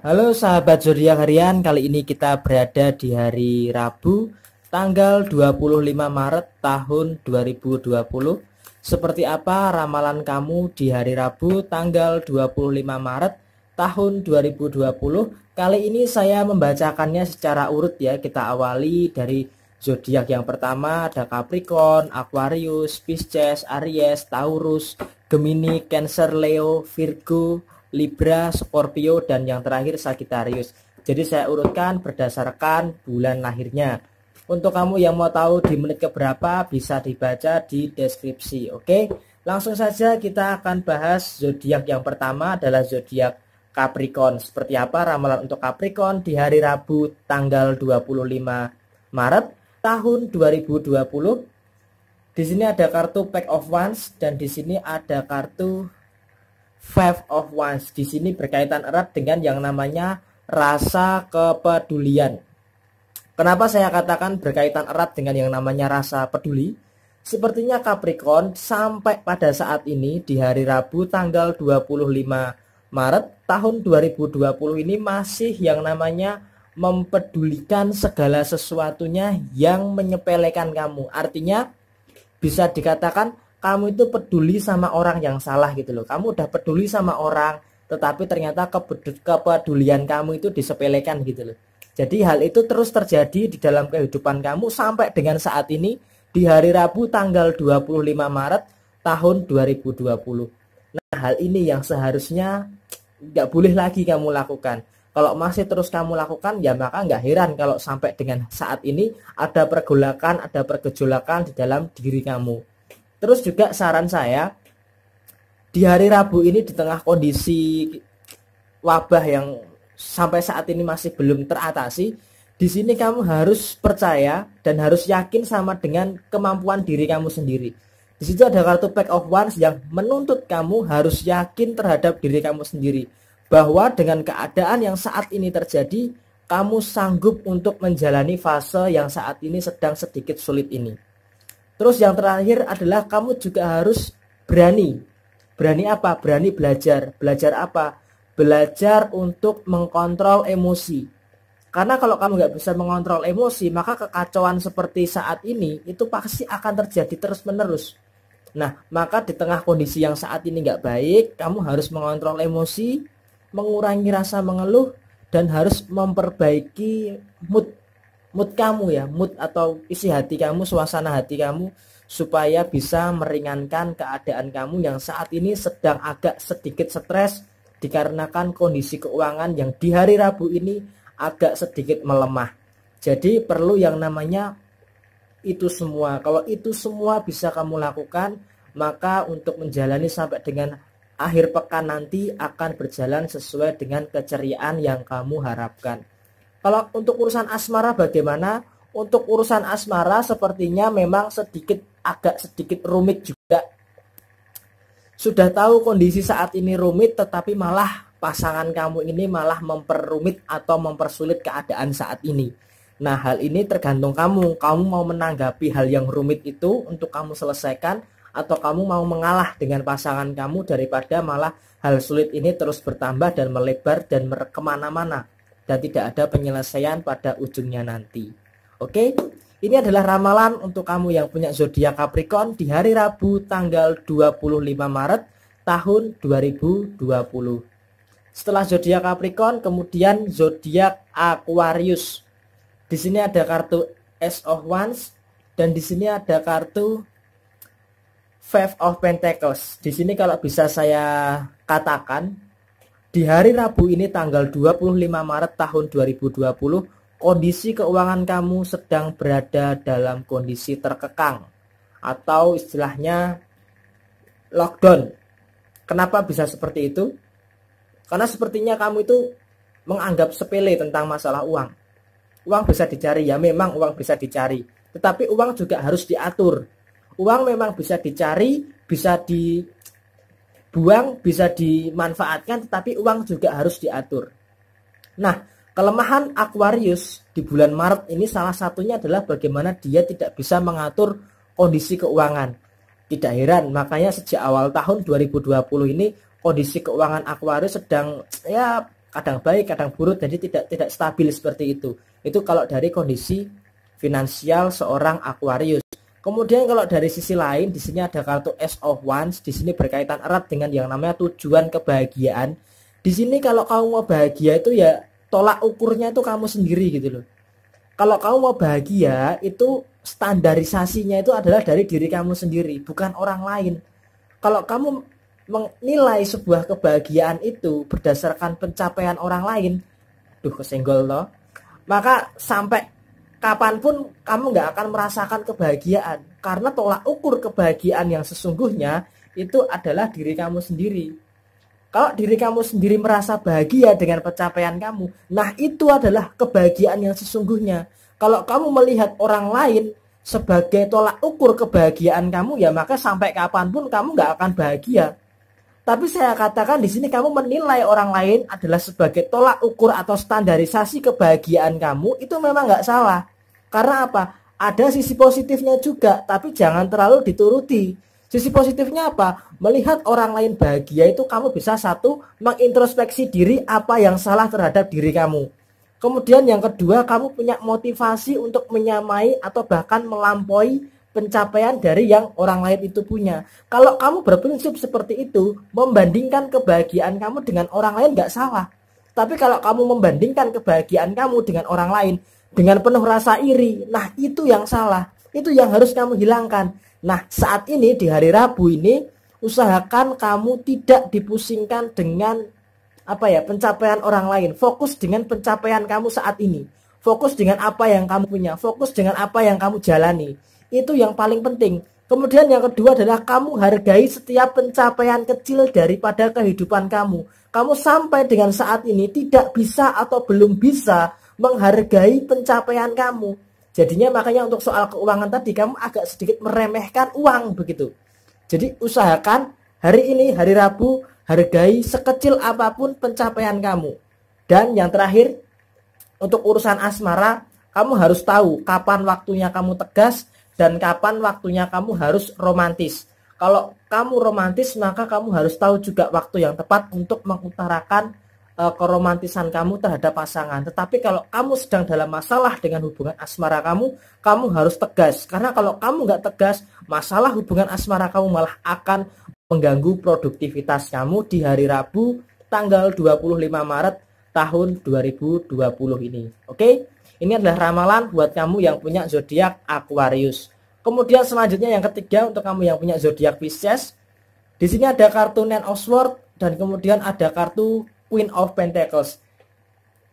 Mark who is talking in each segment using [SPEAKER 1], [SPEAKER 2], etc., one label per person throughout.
[SPEAKER 1] Halo sahabat zodiak harian, kali ini kita berada di hari Rabu tanggal 25 Maret tahun 2020. Seperti apa ramalan kamu di hari Rabu tanggal 25 Maret tahun 2020? Kali ini saya membacakannya secara urut ya. Kita awali dari zodiak yang pertama ada Capricorn, Aquarius, Pisces, Aries, Taurus, Gemini, Cancer, Leo, Virgo, Libra, Scorpio, dan yang terakhir Sagittarius. Jadi saya urutkan berdasarkan bulan lahirnya. Untuk kamu yang mau tahu di menit keberapa bisa dibaca di deskripsi. Oke, langsung saja kita akan bahas zodiak yang pertama adalah zodiak Capricorn. Seperti apa ramalan untuk Capricorn di hari Rabu tanggal 25 Maret tahun 2020? Di sini ada kartu Pack of Wands dan di sini ada kartu Five of Wands di sini berkaitan erat dengan yang namanya rasa kepedulian. Kenapa saya katakan berkaitan erat dengan yang namanya rasa peduli? Sepertinya Capricorn sampai pada saat ini di hari Rabu tanggal 25 Maret tahun 2020 ini masih yang namanya mempedulikan segala sesuatunya yang menyepelekan kamu. Artinya bisa dikatakan kamu itu peduli sama orang yang salah gitu loh. Kamu udah peduli sama orang, tetapi ternyata kepedulian kamu itu disepelekan gitu loh. Jadi hal itu terus terjadi di dalam kehidupan kamu sampai dengan saat ini di hari Rabu tanggal 25 Maret tahun 2020. Nah, hal ini yang seharusnya nggak boleh lagi kamu lakukan. Kalau masih terus kamu lakukan, ya maka nggak heran kalau sampai dengan saat ini ada pergolakan, ada pergejolakan di dalam diri kamu. Terus juga saran saya di hari Rabu ini di tengah kondisi wabah yang sampai saat ini masih belum teratasi, di sini kamu harus percaya dan harus yakin sama dengan kemampuan diri kamu sendiri. Di situ ada kartu Pack of Wands yang menuntut kamu harus yakin terhadap diri kamu sendiri bahwa dengan keadaan yang saat ini terjadi, kamu sanggup untuk menjalani fase yang saat ini sedang sedikit sulit ini. Terus yang terakhir adalah kamu juga harus berani. Berani apa? Berani belajar. Belajar apa? Belajar untuk mengkontrol emosi. Karena kalau kamu nggak bisa mengontrol emosi, maka kekacauan seperti saat ini itu pasti akan terjadi terus-menerus. Nah, maka di tengah kondisi yang saat ini nggak baik, kamu harus mengontrol emosi, mengurangi rasa mengeluh, dan harus memperbaiki mood mood kamu ya mood atau isi hati kamu suasana hati kamu supaya bisa meringankan keadaan kamu yang saat ini sedang agak sedikit stres dikarenakan kondisi keuangan yang di hari Rabu ini agak sedikit melemah jadi perlu yang namanya itu semua kalau itu semua bisa kamu lakukan maka untuk menjalani sampai dengan akhir pekan nanti akan berjalan sesuai dengan keceriaan yang kamu harapkan kalau untuk urusan asmara bagaimana? Untuk urusan asmara sepertinya memang sedikit agak sedikit rumit juga. Sudah tahu kondisi saat ini rumit tetapi malah pasangan kamu ini malah memperumit atau mempersulit keadaan saat ini. Nah, hal ini tergantung kamu. Kamu mau menanggapi hal yang rumit itu untuk kamu selesaikan atau kamu mau mengalah dengan pasangan kamu daripada malah hal sulit ini terus bertambah dan melebar dan kemana-mana dan tidak ada penyelesaian pada ujungnya nanti. Oke, ini adalah ramalan untuk kamu yang punya zodiak Capricorn di hari Rabu tanggal 25 Maret tahun 2020. Setelah zodiak Capricorn, kemudian zodiak Aquarius. Di sini ada kartu S of Wands dan di sini ada kartu Five of Pentacles. Di sini kalau bisa saya katakan di hari Rabu ini tanggal 25 Maret tahun 2020, kondisi keuangan kamu sedang berada dalam kondisi terkekang atau istilahnya lockdown. Kenapa bisa seperti itu? Karena sepertinya kamu itu menganggap sepele tentang masalah uang. Uang bisa dicari ya, memang uang bisa dicari, tetapi uang juga harus diatur. Uang memang bisa dicari, bisa di buang bisa dimanfaatkan tetapi uang juga harus diatur. Nah, kelemahan Aquarius di bulan Maret ini salah satunya adalah bagaimana dia tidak bisa mengatur kondisi keuangan. Tidak heran, makanya sejak awal tahun 2020 ini kondisi keuangan Aquarius sedang ya kadang baik, kadang buruk, jadi tidak tidak stabil seperti itu. Itu kalau dari kondisi finansial seorang Aquarius. Kemudian kalau dari sisi lain di sini ada kartu S of Wands, di sini berkaitan erat dengan yang namanya tujuan kebahagiaan. Di sini kalau kamu mau bahagia itu ya tolak ukurnya itu kamu sendiri gitu loh. Kalau kamu mau bahagia itu standarisasinya itu adalah dari diri kamu sendiri, bukan orang lain. Kalau kamu menilai sebuah kebahagiaan itu berdasarkan pencapaian orang lain, duh kesenggol loh. Maka sampai kapanpun kamu nggak akan merasakan kebahagiaan karena tolak ukur kebahagiaan yang sesungguhnya itu adalah diri kamu sendiri. Kalau diri kamu sendiri merasa bahagia dengan pencapaian kamu, nah itu adalah kebahagiaan yang sesungguhnya. Kalau kamu melihat orang lain sebagai tolak ukur kebahagiaan kamu, ya maka sampai kapanpun kamu nggak akan bahagia. Tapi saya katakan di sini kamu menilai orang lain adalah sebagai tolak ukur atau standarisasi kebahagiaan kamu itu memang nggak salah. Karena apa? Ada sisi positifnya juga, tapi jangan terlalu dituruti. Sisi positifnya apa? Melihat orang lain bahagia itu kamu bisa satu mengintrospeksi diri apa yang salah terhadap diri kamu. Kemudian yang kedua, kamu punya motivasi untuk menyamai atau bahkan melampaui pencapaian dari yang orang lain itu punya. Kalau kamu berprinsip seperti itu, membandingkan kebahagiaan kamu dengan orang lain nggak salah. Tapi kalau kamu membandingkan kebahagiaan kamu dengan orang lain, dengan penuh rasa iri. Nah, itu yang salah. Itu yang harus kamu hilangkan. Nah, saat ini di hari Rabu ini usahakan kamu tidak dipusingkan dengan apa ya, pencapaian orang lain. Fokus dengan pencapaian kamu saat ini. Fokus dengan apa yang kamu punya, fokus dengan apa yang kamu jalani. Itu yang paling penting. Kemudian yang kedua adalah kamu hargai setiap pencapaian kecil daripada kehidupan kamu. Kamu sampai dengan saat ini tidak bisa atau belum bisa menghargai pencapaian kamu. Jadinya makanya untuk soal keuangan tadi kamu agak sedikit meremehkan uang begitu. Jadi usahakan hari ini hari Rabu hargai sekecil apapun pencapaian kamu. Dan yang terakhir untuk urusan asmara kamu harus tahu kapan waktunya kamu tegas dan kapan waktunya kamu harus romantis. Kalau kamu romantis maka kamu harus tahu juga waktu yang tepat untuk mengutarakan uh, keromantisan kamu terhadap pasangan. Tetapi kalau kamu sedang dalam masalah dengan hubungan asmara kamu, kamu harus tegas. Karena kalau kamu nggak tegas, masalah hubungan asmara kamu malah akan mengganggu produktivitas kamu di hari Rabu tanggal 25 Maret tahun 2020 ini. Oke? Ini adalah ramalan buat kamu yang punya zodiak Aquarius. Kemudian selanjutnya yang ketiga untuk kamu yang punya zodiak Pisces, di sini ada kartu Nine of Swords dan kemudian ada kartu Queen of Pentacles.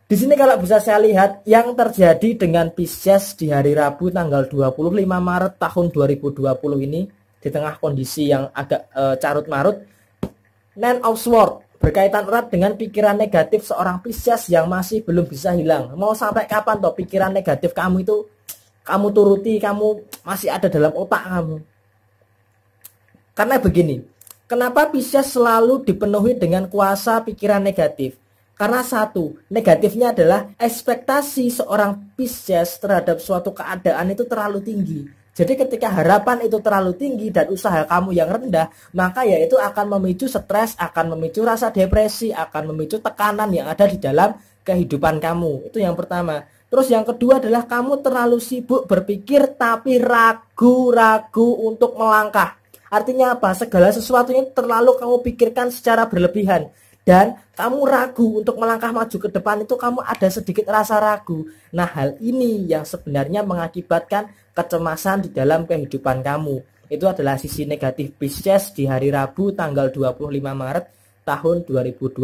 [SPEAKER 1] Di sini kalau bisa saya lihat yang terjadi dengan Pisces di hari Rabu tanggal 25 Maret tahun 2020 ini di tengah kondisi yang agak e, eh, carut marut Nine of Swords berkaitan erat dengan pikiran negatif seorang Pisces yang masih belum bisa hilang. Mau sampai kapan toh pikiran negatif kamu itu kamu turuti, kamu masih ada dalam otak kamu. Karena begini, Kenapa Pisces selalu dipenuhi dengan kuasa pikiran negatif? Karena satu, negatifnya adalah ekspektasi seorang Pisces terhadap suatu keadaan itu terlalu tinggi. Jadi ketika harapan itu terlalu tinggi dan usaha kamu yang rendah, maka ya itu akan memicu stres, akan memicu rasa depresi, akan memicu tekanan yang ada di dalam kehidupan kamu. Itu yang pertama. Terus yang kedua adalah kamu terlalu sibuk berpikir tapi ragu-ragu untuk melangkah. Artinya apa? Segala sesuatunya terlalu kamu pikirkan secara berlebihan dan kamu ragu untuk melangkah maju ke depan itu kamu ada sedikit rasa ragu. Nah, hal ini yang sebenarnya mengakibatkan kecemasan di dalam kehidupan kamu. Itu adalah sisi negatif Pisces di hari Rabu tanggal 25 Maret tahun 2020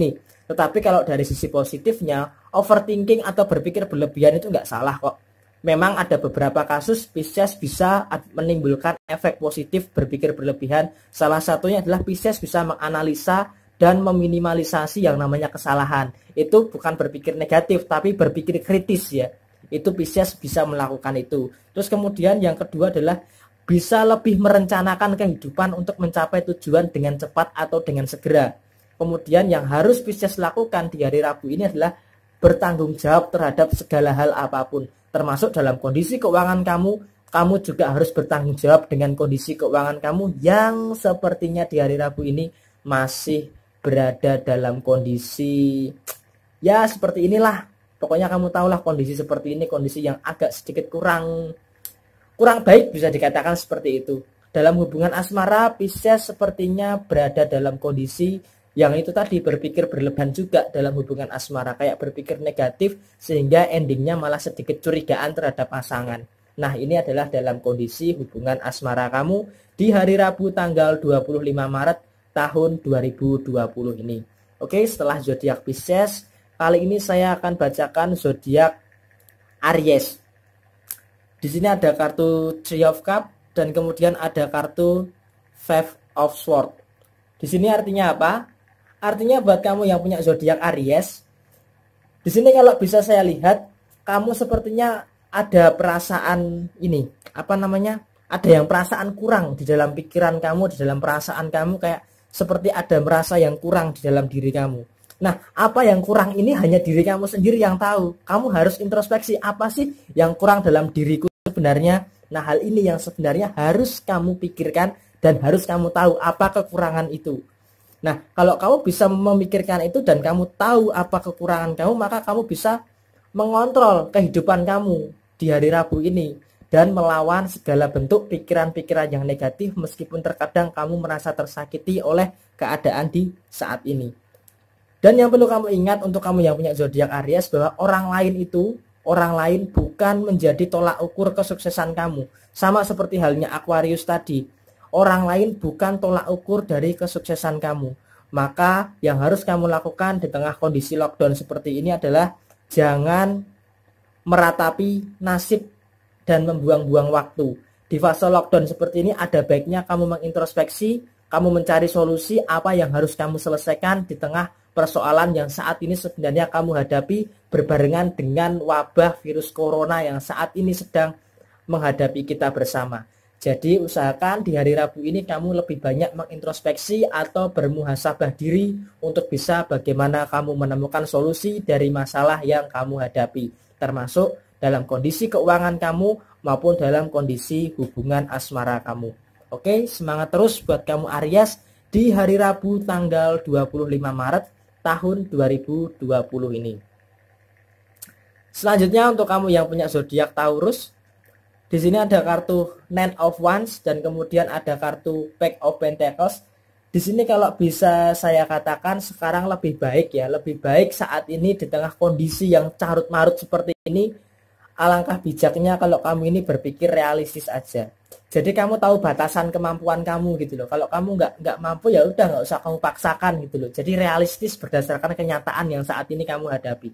[SPEAKER 1] ini. Tetapi kalau dari sisi positifnya, overthinking atau berpikir berlebihan itu nggak salah kok memang ada beberapa kasus Pisces bisa menimbulkan efek positif berpikir berlebihan. Salah satunya adalah Pisces bisa menganalisa dan meminimalisasi yang namanya kesalahan. Itu bukan berpikir negatif, tapi berpikir kritis ya. Itu Pisces bisa melakukan itu. Terus kemudian yang kedua adalah bisa lebih merencanakan kehidupan untuk mencapai tujuan dengan cepat atau dengan segera. Kemudian yang harus Pisces lakukan di hari Rabu ini adalah bertanggung jawab terhadap segala hal apapun, termasuk dalam kondisi keuangan kamu. Kamu juga harus bertanggung jawab dengan kondisi keuangan kamu yang sepertinya di hari Rabu ini masih berada dalam kondisi ya seperti inilah. Pokoknya kamu tahulah kondisi seperti ini, kondisi yang agak sedikit kurang kurang baik bisa dikatakan seperti itu. Dalam hubungan asmara, Pisces sepertinya berada dalam kondisi yang itu tadi berpikir berlebihan juga dalam hubungan asmara kayak berpikir negatif sehingga endingnya malah sedikit curigaan terhadap pasangan. Nah, ini adalah dalam kondisi hubungan asmara kamu di hari Rabu tanggal 25 Maret tahun 2020 ini. Oke, setelah zodiak Pisces, kali ini saya akan bacakan zodiak Aries. Di sini ada kartu Three of Cup dan kemudian ada kartu Five of Sword. Di sini artinya apa? Artinya buat kamu yang punya zodiak Aries, di sini kalau bisa saya lihat, kamu sepertinya ada perasaan ini, apa namanya? Ada yang perasaan kurang di dalam pikiran kamu, di dalam perasaan kamu kayak seperti ada merasa yang kurang di dalam diri kamu. Nah, apa yang kurang ini hanya diri kamu sendiri yang tahu. Kamu harus introspeksi apa sih yang kurang dalam diriku sebenarnya. Nah, hal ini yang sebenarnya harus kamu pikirkan dan harus kamu tahu apa kekurangan itu. Nah, kalau kamu bisa memikirkan itu dan kamu tahu apa kekurangan kamu, maka kamu bisa mengontrol kehidupan kamu di hari Rabu ini dan melawan segala bentuk pikiran-pikiran yang negatif meskipun terkadang kamu merasa tersakiti oleh keadaan di saat ini. Dan yang perlu kamu ingat untuk kamu yang punya zodiak Aries bahwa orang lain itu orang lain bukan menjadi tolak ukur kesuksesan kamu. Sama seperti halnya Aquarius tadi. Orang lain bukan tolak ukur dari kesuksesan kamu. Maka yang harus kamu lakukan di tengah kondisi lockdown seperti ini adalah jangan meratapi nasib dan membuang-buang waktu. Di fase lockdown seperti ini ada baiknya kamu mengintrospeksi, kamu mencari solusi apa yang harus kamu selesaikan di tengah persoalan yang saat ini sebenarnya kamu hadapi berbarengan dengan wabah virus corona yang saat ini sedang menghadapi kita bersama. Jadi usahakan di hari Rabu ini kamu lebih banyak mengintrospeksi atau bermuhasabah diri untuk bisa bagaimana kamu menemukan solusi dari masalah yang kamu hadapi, termasuk dalam kondisi keuangan kamu maupun dalam kondisi hubungan asmara kamu. Oke, semangat terus buat kamu Aries di hari Rabu tanggal 25 Maret tahun 2020 ini. Selanjutnya untuk kamu yang punya zodiak Taurus, di sini ada kartu Nine of Wands dan kemudian ada kartu Pack of Pentacles. Di sini kalau bisa saya katakan sekarang lebih baik ya, lebih baik saat ini di tengah kondisi yang carut marut seperti ini. Alangkah bijaknya kalau kamu ini berpikir realistis aja. Jadi kamu tahu batasan kemampuan kamu gitu loh. Kalau kamu nggak nggak mampu ya udah nggak usah kamu paksakan gitu loh. Jadi realistis berdasarkan kenyataan yang saat ini kamu hadapi.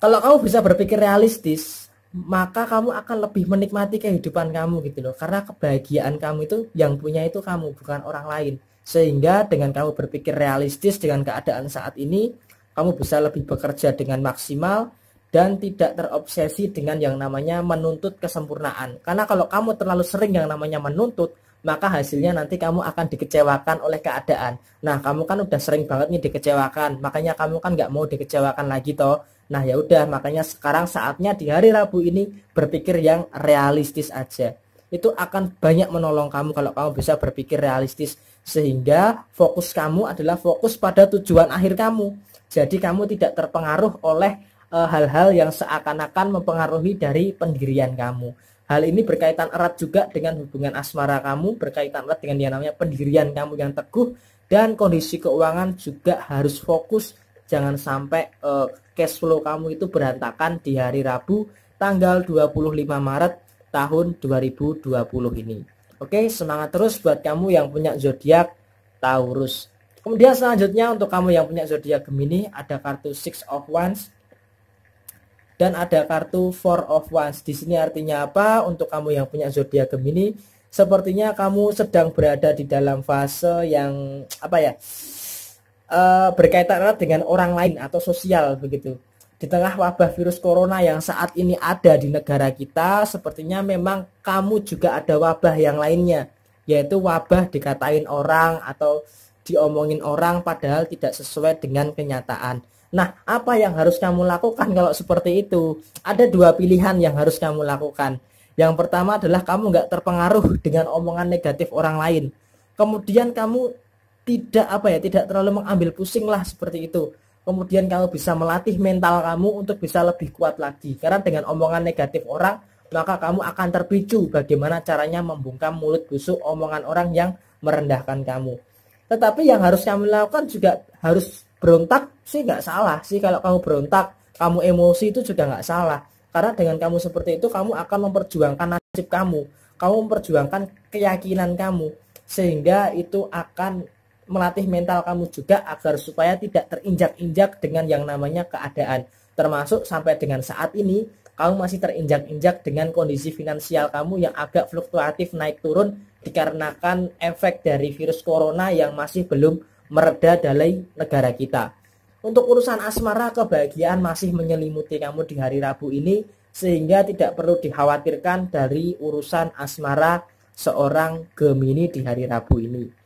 [SPEAKER 1] Kalau kamu bisa berpikir realistis, maka kamu akan lebih menikmati kehidupan kamu gitu loh karena kebahagiaan kamu itu yang punya itu kamu bukan orang lain sehingga dengan kamu berpikir realistis dengan keadaan saat ini kamu bisa lebih bekerja dengan maksimal dan tidak terobsesi dengan yang namanya menuntut kesempurnaan karena kalau kamu terlalu sering yang namanya menuntut maka hasilnya nanti kamu akan dikecewakan oleh keadaan nah kamu kan udah sering banget nih dikecewakan makanya kamu kan nggak mau dikecewakan lagi toh Nah ya udah makanya sekarang saatnya di hari Rabu ini berpikir yang realistis aja. Itu akan banyak menolong kamu kalau kamu bisa berpikir realistis sehingga fokus kamu adalah fokus pada tujuan akhir kamu. Jadi kamu tidak terpengaruh oleh eh, hal-hal e, yang seakan-akan mempengaruhi dari pendirian kamu. Hal ini berkaitan erat juga dengan hubungan asmara kamu, berkaitan erat dengan yang namanya pendirian kamu yang teguh dan kondisi keuangan juga harus fokus jangan sampai uh, cash flow kamu itu berantakan di hari Rabu tanggal 25 Maret tahun 2020 ini. Oke, semangat terus buat kamu yang punya zodiak Taurus. Kemudian selanjutnya untuk kamu yang punya zodiak Gemini ada kartu Six of Wands dan ada kartu Four of Wands. Di sini artinya apa? Untuk kamu yang punya zodiak Gemini, sepertinya kamu sedang berada di dalam fase yang apa ya? uh, berkaitan erat dengan orang lain atau sosial begitu. Di tengah wabah virus corona yang saat ini ada di negara kita, sepertinya memang kamu juga ada wabah yang lainnya, yaitu wabah dikatain orang atau diomongin orang padahal tidak sesuai dengan kenyataan. Nah, apa yang harus kamu lakukan kalau seperti itu? Ada dua pilihan yang harus kamu lakukan. Yang pertama adalah kamu nggak terpengaruh dengan omongan negatif orang lain. Kemudian kamu tidak apa ya tidak terlalu mengambil pusing lah seperti itu kemudian kalau bisa melatih mental kamu untuk bisa lebih kuat lagi karena dengan omongan negatif orang maka kamu akan terpicu bagaimana caranya membungkam mulut busuk omongan orang yang merendahkan kamu tetapi yang harus kamu lakukan juga harus berontak sih nggak salah sih kalau kamu berontak kamu emosi itu juga nggak salah karena dengan kamu seperti itu kamu akan memperjuangkan nasib kamu kamu memperjuangkan keyakinan kamu sehingga itu akan melatih mental kamu juga agar supaya tidak terinjak-injak dengan yang namanya keadaan. Termasuk sampai dengan saat ini, kamu masih terinjak-injak dengan kondisi finansial kamu yang agak fluktuatif naik turun dikarenakan efek dari virus corona yang masih belum mereda dari negara kita. Untuk urusan asmara, kebahagiaan masih menyelimuti kamu di hari Rabu ini sehingga tidak perlu dikhawatirkan dari urusan asmara seorang Gemini di hari Rabu ini.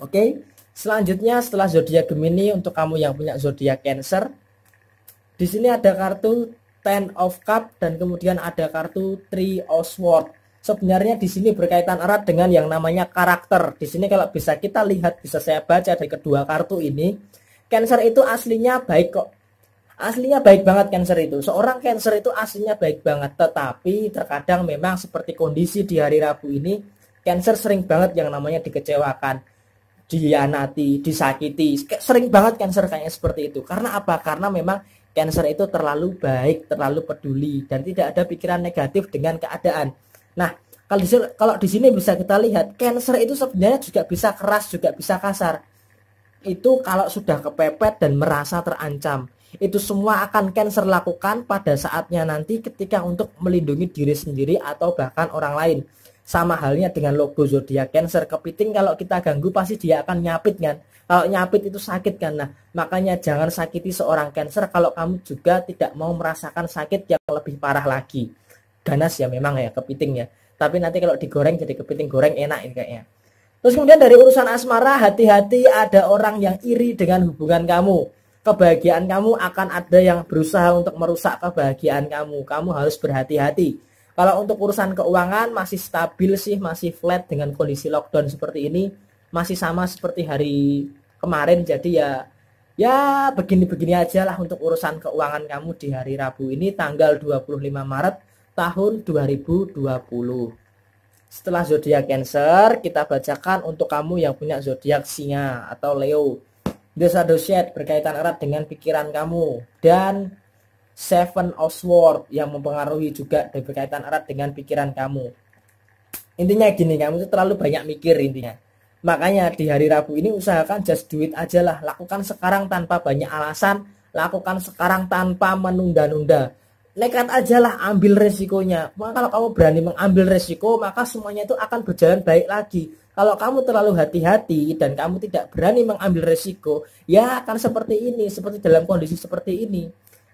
[SPEAKER 1] Oke. Selanjutnya setelah zodiak Gemini untuk kamu yang punya zodiak Cancer, di sini ada kartu Ten of Cup dan kemudian ada kartu Three of Swords. Sebenarnya di sini berkaitan erat dengan yang namanya karakter. Di sini kalau bisa kita lihat, bisa saya baca dari kedua kartu ini, Cancer itu aslinya baik kok. Aslinya baik banget Cancer itu. Seorang Cancer itu aslinya baik banget, tetapi terkadang memang seperti kondisi di hari Rabu ini, Cancer sering banget yang namanya dikecewakan dianati, disakiti. Sering banget cancer kayaknya seperti itu. Karena apa? Karena memang cancer itu terlalu baik, terlalu peduli dan tidak ada pikiran negatif dengan keadaan. Nah, kalau di kalau di sini bisa kita lihat cancer itu sebenarnya juga bisa keras, juga bisa kasar. Itu kalau sudah kepepet dan merasa terancam. Itu semua akan cancer lakukan pada saatnya nanti ketika untuk melindungi diri sendiri atau bahkan orang lain sama halnya dengan logo zodiak Cancer kepiting kalau kita ganggu pasti dia akan nyapit kan kalau nyapit itu sakit kan nah makanya jangan sakiti seorang Cancer kalau kamu juga tidak mau merasakan sakit yang lebih parah lagi ganas ya memang ya kepiting ya tapi nanti kalau digoreng jadi kepiting goreng enak ini kayaknya terus kemudian dari urusan asmara hati-hati ada orang yang iri dengan hubungan kamu kebahagiaan kamu akan ada yang berusaha untuk merusak kebahagiaan kamu kamu harus berhati-hati kalau untuk urusan keuangan masih stabil sih, masih flat dengan kondisi lockdown seperti ini, masih sama seperti hari kemarin. Jadi ya ya begini-begini aja lah untuk urusan keuangan kamu di hari Rabu ini tanggal 25 Maret tahun 2020. Setelah zodiak Cancer, kita bacakan untuk kamu yang punya zodiak Singa atau Leo. Desa dosyet berkaitan erat dengan pikiran kamu dan Seven of Swords yang mempengaruhi juga berkaitan erat dengan pikiran kamu. Intinya gini, kamu tuh terlalu banyak mikir intinya. Makanya di hari Rabu ini usahakan just do it aja lah. Lakukan sekarang tanpa banyak alasan. Lakukan sekarang tanpa menunda-nunda. Nekat aja lah ambil resikonya. Maka kalau kamu berani mengambil resiko, maka semuanya itu akan berjalan baik lagi. Kalau kamu terlalu hati-hati dan kamu tidak berani mengambil resiko, ya akan seperti ini, seperti dalam kondisi seperti ini.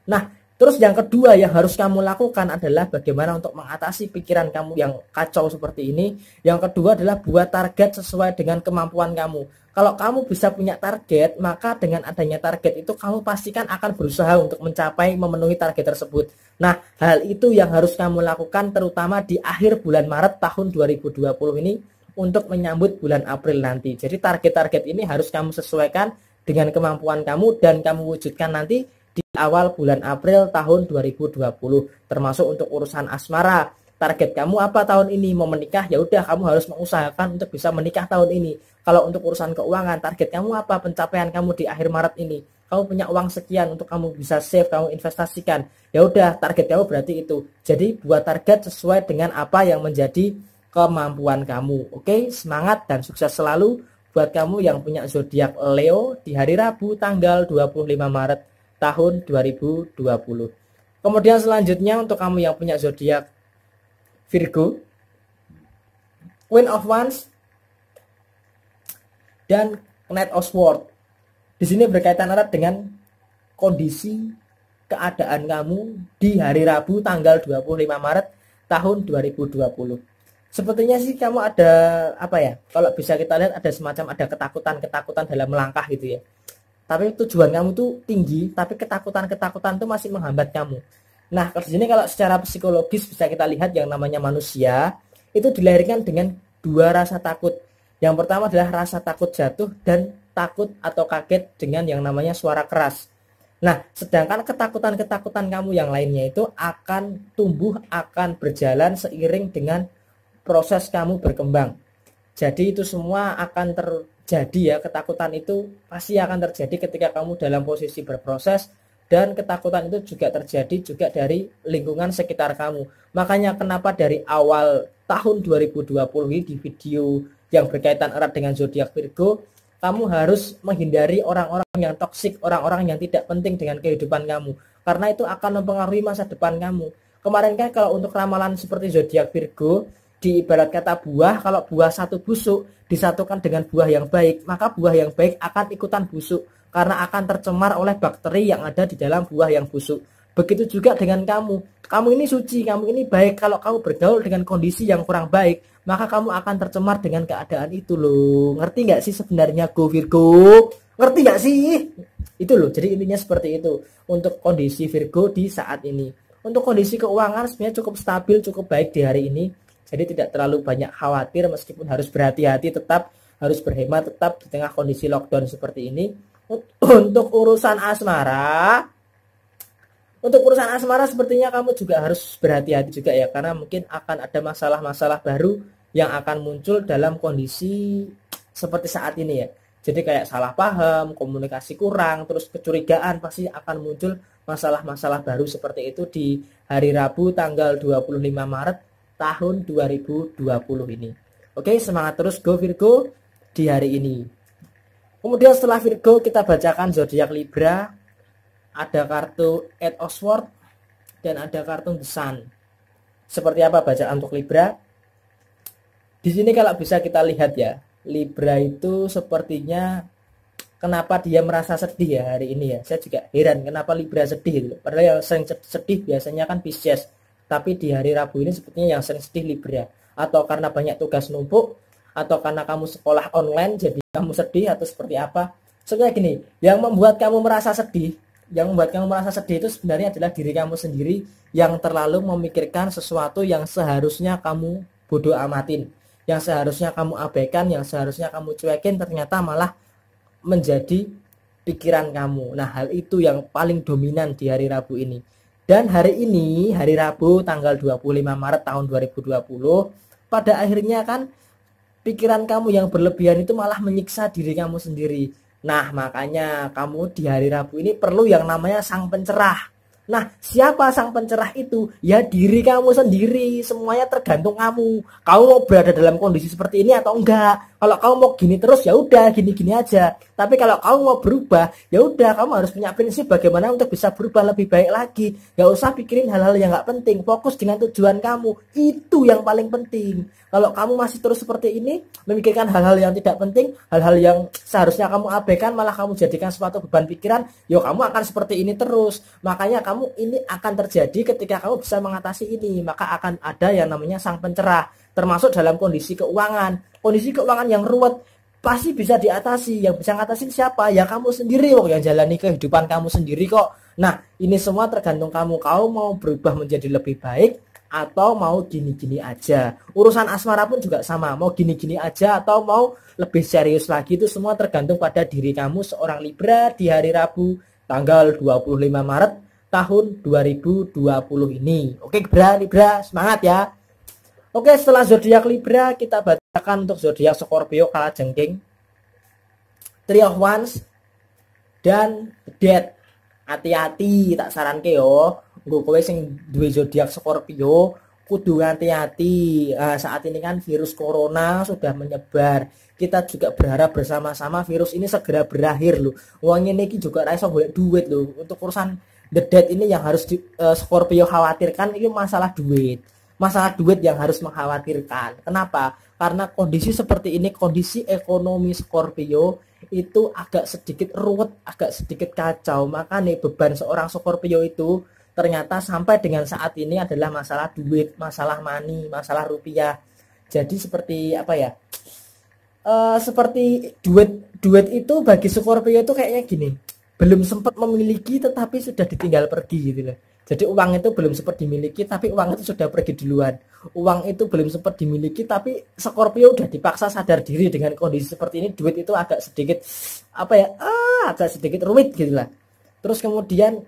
[SPEAKER 1] Nah, Terus yang kedua yang harus kamu lakukan adalah bagaimana untuk mengatasi pikiran kamu yang kacau seperti ini. Yang kedua adalah buat target sesuai dengan kemampuan kamu. Kalau kamu bisa punya target, maka dengan adanya target itu kamu pastikan akan berusaha untuk mencapai memenuhi target tersebut. Nah, hal itu yang harus kamu lakukan terutama di akhir bulan Maret tahun 2020 ini untuk menyambut bulan April nanti. Jadi target-target ini harus kamu sesuaikan dengan kemampuan kamu dan kamu wujudkan nanti di awal bulan April tahun 2020 termasuk untuk urusan asmara target kamu apa tahun ini mau menikah ya udah kamu harus mengusahakan untuk bisa menikah tahun ini kalau untuk urusan keuangan target kamu apa pencapaian kamu di akhir Maret ini kamu punya uang sekian untuk kamu bisa save kamu investasikan ya udah target kamu berarti itu jadi buat target sesuai dengan apa yang menjadi kemampuan kamu oke semangat dan sukses selalu buat kamu yang punya zodiak Leo di hari Rabu tanggal 25 Maret tahun 2020. Kemudian selanjutnya untuk kamu yang punya zodiak Virgo, Queen of Wands, dan Knight of Swords. Di sini berkaitan erat dengan kondisi keadaan kamu di hari Rabu tanggal 25 Maret tahun 2020 sepertinya sih kamu ada apa ya kalau bisa kita lihat ada semacam ada ketakutan ketakutan dalam melangkah gitu ya tapi tujuan kamu tuh tinggi tapi ketakutan-ketakutan tuh masih menghambat kamu nah kalau sini kalau secara psikologis bisa kita lihat yang namanya manusia itu dilahirkan dengan dua rasa takut yang pertama adalah rasa takut jatuh dan takut atau kaget dengan yang namanya suara keras nah sedangkan ketakutan-ketakutan kamu yang lainnya itu akan tumbuh akan berjalan seiring dengan proses kamu berkembang jadi itu semua akan ter jadi ya ketakutan itu pasti akan terjadi ketika kamu dalam posisi berproses dan ketakutan itu juga terjadi juga dari lingkungan sekitar kamu. Makanya kenapa dari awal tahun 2020 ini di video yang berkaitan erat dengan zodiak Virgo, kamu harus menghindari orang-orang yang toksik, orang-orang yang tidak penting dengan kehidupan kamu. Karena itu akan mempengaruhi masa depan kamu. Kemarin kan kalau untuk ramalan seperti zodiak Virgo, di diibarat kata buah, kalau buah satu busuk disatukan dengan buah yang baik, maka buah yang baik akan ikutan busuk karena akan tercemar oleh bakteri yang ada di dalam buah yang busuk. Begitu juga dengan kamu. Kamu ini suci, kamu ini baik. Kalau kamu bergaul dengan kondisi yang kurang baik, maka kamu akan tercemar dengan keadaan itu loh. Ngerti nggak sih sebenarnya Go Virgo? Ngerti nggak sih? Itu loh. Jadi intinya seperti itu untuk kondisi Virgo di saat ini. Untuk kondisi keuangan sebenarnya cukup stabil, cukup baik di hari ini. Jadi tidak terlalu banyak khawatir meskipun harus berhati-hati tetap harus berhemat tetap di tengah kondisi lockdown seperti ini. Untuk urusan asmara, untuk urusan asmara sepertinya kamu juga harus berhati-hati juga ya karena mungkin akan ada masalah-masalah baru yang akan muncul dalam kondisi seperti saat ini ya. Jadi kayak salah paham, komunikasi kurang, terus kecurigaan pasti akan muncul masalah-masalah baru seperti itu di hari Rabu tanggal 25 Maret tahun 2020 ini. Oke, semangat terus go Virgo di hari ini. Kemudian setelah Virgo kita bacakan zodiak Libra. Ada kartu Ed Oswald dan ada kartu The Sun. Seperti apa bacaan untuk Libra? Di sini kalau bisa kita lihat ya, Libra itu sepertinya kenapa dia merasa sedih ya hari ini ya. Saya juga heran kenapa Libra sedih. Gitu Padahal yang sering sedih biasanya kan Pisces tapi di hari Rabu ini sepertinya yang sering sedih Libra atau karena banyak tugas numpuk atau karena kamu sekolah online jadi kamu sedih atau seperti apa sebenarnya gini yang membuat kamu merasa sedih yang membuat kamu merasa sedih itu sebenarnya adalah diri kamu sendiri yang terlalu memikirkan sesuatu yang seharusnya kamu bodoh amatin yang seharusnya kamu abaikan yang seharusnya kamu cuekin ternyata malah menjadi pikiran kamu nah hal itu yang paling dominan di hari Rabu ini dan hari ini, hari Rabu tanggal 25 Maret tahun 2020, pada akhirnya kan pikiran kamu yang berlebihan itu malah menyiksa diri kamu sendiri. Nah, makanya kamu di hari Rabu ini perlu yang namanya sang pencerah. Nah, siapa sang pencerah itu? Ya diri kamu sendiri, semuanya tergantung kamu. Kamu mau berada dalam kondisi seperti ini atau enggak? kalau kamu mau gini terus ya udah gini-gini aja tapi kalau kamu mau berubah ya udah kamu harus punya prinsip bagaimana untuk bisa berubah lebih baik lagi gak usah pikirin hal-hal yang gak penting fokus dengan tujuan kamu itu yang paling penting kalau kamu masih terus seperti ini memikirkan hal-hal yang tidak penting hal-hal yang seharusnya kamu abaikan malah kamu jadikan suatu beban pikiran yo kamu akan seperti ini terus makanya kamu ini akan terjadi ketika kamu bisa mengatasi ini maka akan ada yang namanya sang pencerah termasuk dalam kondisi keuangan. Kondisi keuangan yang ruwet pasti bisa diatasi. Yang bisa ngatasin siapa? Ya kamu sendiri kok yang jalani kehidupan kamu sendiri kok. Nah, ini semua tergantung kamu. Kau mau berubah menjadi lebih baik atau mau gini-gini aja. Urusan asmara pun juga sama. Mau gini-gini aja atau mau lebih serius lagi itu semua tergantung pada diri kamu seorang Libra di hari Rabu tanggal 25 Maret tahun 2020 ini. Oke, Libra, Libra, semangat ya. Oke, setelah zodiak Libra kita bacakan untuk zodiak Scorpio jengking. Three of Wands dan Dead. Hati-hati, tak saran ke yo. Gue kowe sing duwe zodiak Scorpio kudu hati-hati uh, saat ini kan virus corona sudah menyebar kita juga berharap bersama-sama virus ini segera berakhir loh Uangnya niki juga raiso gue duit loh untuk urusan the dead ini yang harus di, uh, Scorpio khawatirkan ini masalah duit masalah duit yang harus mengkhawatirkan. Kenapa? Karena kondisi seperti ini, kondisi ekonomi Scorpio itu agak sedikit ruwet, agak sedikit kacau. Maka nih beban seorang Scorpio itu ternyata sampai dengan saat ini adalah masalah duit, masalah money, masalah rupiah. Jadi seperti apa ya? Uh, seperti duit duit itu bagi Scorpio itu kayaknya gini belum sempat memiliki tetapi sudah ditinggal pergi gitu loh jadi uang itu belum sempat dimiliki tapi uang itu sudah pergi duluan. Uang itu belum sempat dimiliki tapi Scorpio udah dipaksa sadar diri dengan kondisi seperti ini duit itu agak sedikit apa ya? Ah, agak sedikit rumit gitu lah. Terus kemudian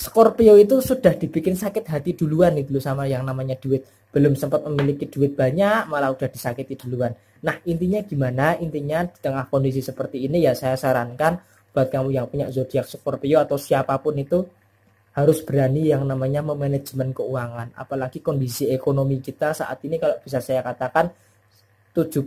[SPEAKER 1] Scorpio itu sudah dibikin sakit hati duluan itu loh sama yang namanya duit. Belum sempat memiliki duit banyak malah udah disakiti duluan. Nah, intinya gimana? Intinya di tengah kondisi seperti ini ya saya sarankan buat kamu yang punya zodiak Scorpio atau siapapun itu harus berani yang namanya memanajemen keuangan. Apalagi kondisi ekonomi kita saat ini kalau bisa saya katakan 70%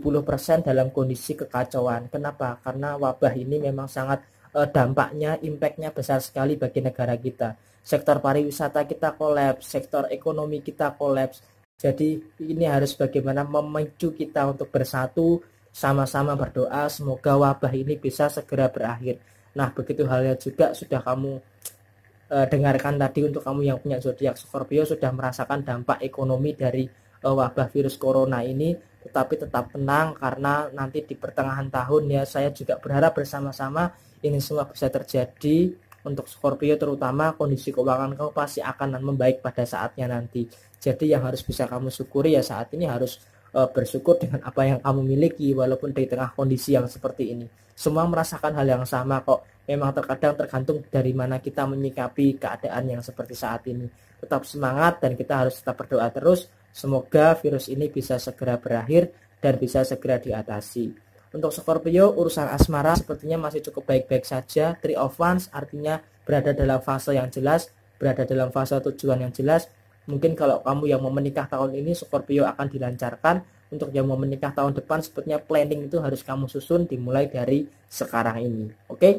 [SPEAKER 1] dalam kondisi kekacauan. Kenapa? Karena wabah ini memang sangat eh, dampaknya, impactnya besar sekali bagi negara kita. Sektor pariwisata kita kolaps, sektor ekonomi kita kolaps. Jadi ini harus bagaimana memicu kita untuk bersatu, sama-sama berdoa semoga wabah ini bisa segera berakhir. Nah, begitu halnya juga sudah kamu e, dengarkan tadi untuk kamu yang punya zodiak Scorpio sudah merasakan dampak ekonomi dari e, wabah virus corona ini tetapi tetap tenang karena nanti di pertengahan tahun ya saya juga berharap bersama-sama ini semua bisa terjadi untuk Scorpio terutama kondisi keuangan kamu pasti akan membaik pada saatnya nanti. Jadi yang harus bisa kamu syukuri ya saat ini harus uh, bersyukur dengan apa yang kamu miliki walaupun di tengah kondisi yang seperti ini. Semua merasakan hal yang sama kok. Memang terkadang tergantung dari mana kita menyikapi keadaan yang seperti saat ini. Tetap semangat dan kita harus tetap berdoa terus. Semoga virus ini bisa segera berakhir dan bisa segera diatasi. Untuk Scorpio, urusan asmara sepertinya masih cukup baik-baik saja. Three of Wands artinya berada dalam fase yang jelas, berada dalam fase tujuan yang jelas, Mungkin kalau kamu yang mau menikah tahun ini Scorpio akan dilancarkan. Untuk yang mau menikah tahun depan sepertinya planning itu harus kamu susun dimulai dari sekarang ini. Oke? Okay?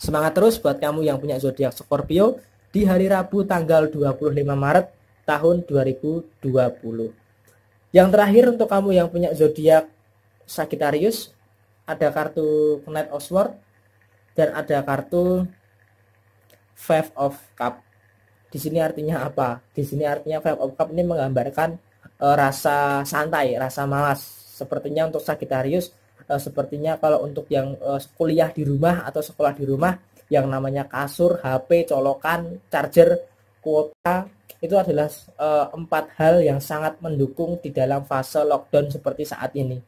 [SPEAKER 1] Semangat terus buat kamu yang punya zodiak Scorpio di hari Rabu tanggal 25 Maret tahun 2020. Yang terakhir untuk kamu yang punya zodiak Sagittarius ada kartu Knight of Swords dan ada kartu Five of Cups di sini artinya apa? Di sini artinya Five of Cup ini menggambarkan uh, rasa santai, rasa malas. Sepertinya untuk Sagittarius, uh, sepertinya kalau untuk yang uh, kuliah di rumah atau sekolah di rumah, yang namanya kasur, HP, colokan, charger, kuota, itu adalah uh, empat hal yang sangat mendukung di dalam fase lockdown seperti saat ini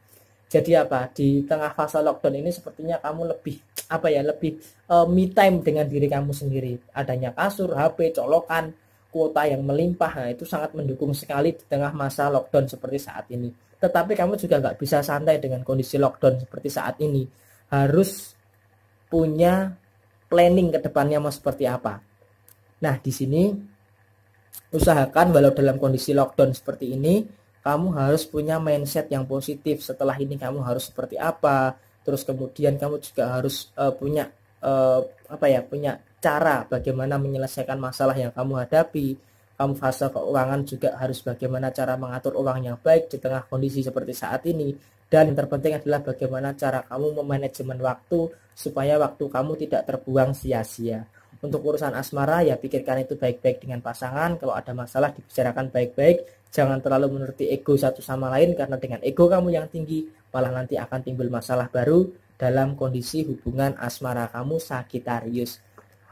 [SPEAKER 1] jadi apa di tengah fase lockdown ini sepertinya kamu lebih apa ya lebih uh, me time dengan diri kamu sendiri adanya kasur HP colokan kuota yang melimpah nah itu sangat mendukung sekali di tengah masa lockdown seperti saat ini tetapi kamu juga nggak bisa santai dengan kondisi lockdown seperti saat ini harus punya planning ke depannya mau seperti apa nah di sini usahakan walau dalam kondisi lockdown seperti ini kamu harus punya mindset yang positif setelah ini kamu harus seperti apa terus kemudian kamu juga harus uh, punya uh, apa ya punya cara bagaimana menyelesaikan masalah yang kamu hadapi kamu fase keuangan juga harus bagaimana cara mengatur uang yang baik di tengah kondisi seperti saat ini dan yang terpenting adalah bagaimana cara kamu memanajemen waktu supaya waktu kamu tidak terbuang sia-sia untuk urusan asmara ya pikirkan itu baik-baik dengan pasangan. Kalau ada masalah dibicarakan baik-baik. Jangan terlalu menuruti ego satu sama lain karena dengan ego kamu yang tinggi malah nanti akan timbul masalah baru dalam kondisi hubungan asmara kamu Sagitarius.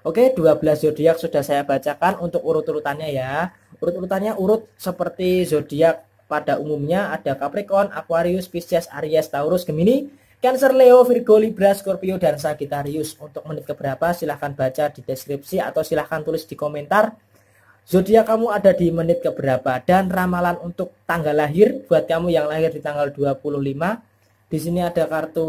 [SPEAKER 1] Oke, 12 zodiak sudah saya bacakan untuk urut-urutannya ya. Urut-urutannya urut seperti zodiak pada umumnya ada Capricorn, Aquarius, Pisces, Aries, Taurus, Gemini. Cancer Leo, Virgo, Libra, Scorpio, dan Sagittarius. Untuk menit keberapa silahkan baca di deskripsi atau silahkan tulis di komentar. Zodiak kamu ada di menit keberapa dan ramalan untuk tanggal lahir buat kamu yang lahir di tanggal 25. Di sini ada kartu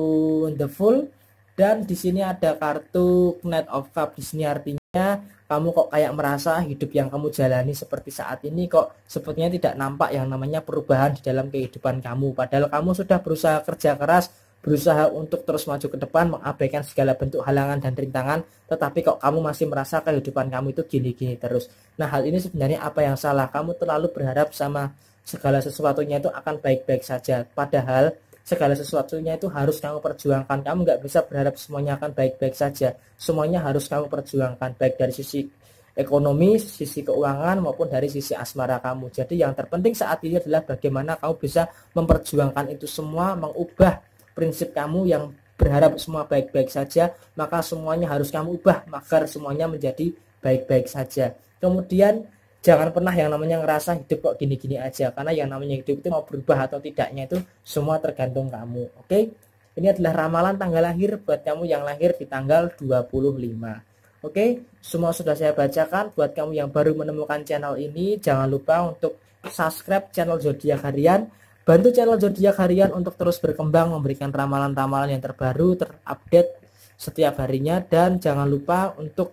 [SPEAKER 1] The Full dan di sini ada kartu Knight of Cup. Di sini artinya kamu kok kayak merasa hidup yang kamu jalani seperti saat ini kok sepertinya tidak nampak yang namanya perubahan di dalam kehidupan kamu. Padahal kamu sudah berusaha kerja keras berusaha untuk terus maju ke depan, mengabaikan segala bentuk halangan dan rintangan, tetapi kok kamu masih merasa kehidupan kamu itu gini-gini terus. Nah, hal ini sebenarnya apa yang salah? Kamu terlalu berharap sama segala sesuatunya itu akan baik-baik saja. Padahal segala sesuatunya itu harus kamu perjuangkan. Kamu nggak bisa berharap semuanya akan baik-baik saja. Semuanya harus kamu perjuangkan, baik dari sisi ekonomi, sisi keuangan maupun dari sisi asmara kamu. Jadi yang terpenting saat ini adalah bagaimana kamu bisa memperjuangkan itu semua, mengubah prinsip kamu yang berharap semua baik-baik saja, maka semuanya harus kamu ubah agar semuanya menjadi baik-baik saja. Kemudian jangan pernah yang namanya ngerasa hidup kok gini-gini aja karena yang namanya hidup itu mau berubah atau tidaknya itu semua tergantung kamu. Oke? Okay? Ini adalah ramalan tanggal lahir buat kamu yang lahir di tanggal 25. Oke, okay? semua sudah saya bacakan buat kamu yang baru menemukan channel ini, jangan lupa untuk subscribe channel zodiak harian Bantu channel Zodiak Harian untuk terus berkembang, memberikan ramalan-ramalan yang terbaru, terupdate setiap harinya, dan jangan lupa untuk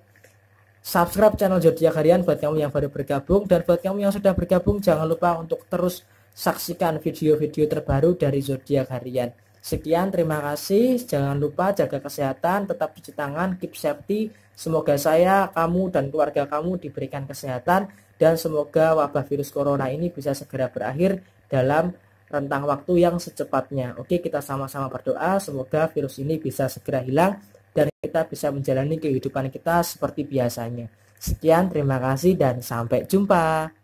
[SPEAKER 1] subscribe channel Zodiak Harian buat kamu yang baru bergabung, dan buat kamu yang sudah bergabung, jangan lupa untuk terus saksikan video-video terbaru dari Zodiak Harian. Sekian, terima kasih. Jangan lupa jaga kesehatan, tetap cuci tangan, keep safety. Semoga saya, kamu, dan keluarga kamu diberikan kesehatan, dan semoga wabah virus corona ini bisa segera berakhir dalam rentang waktu yang secepatnya. Oke, kita sama-sama berdoa semoga virus ini bisa segera hilang dan kita bisa menjalani kehidupan kita seperti biasanya. Sekian, terima kasih dan sampai jumpa.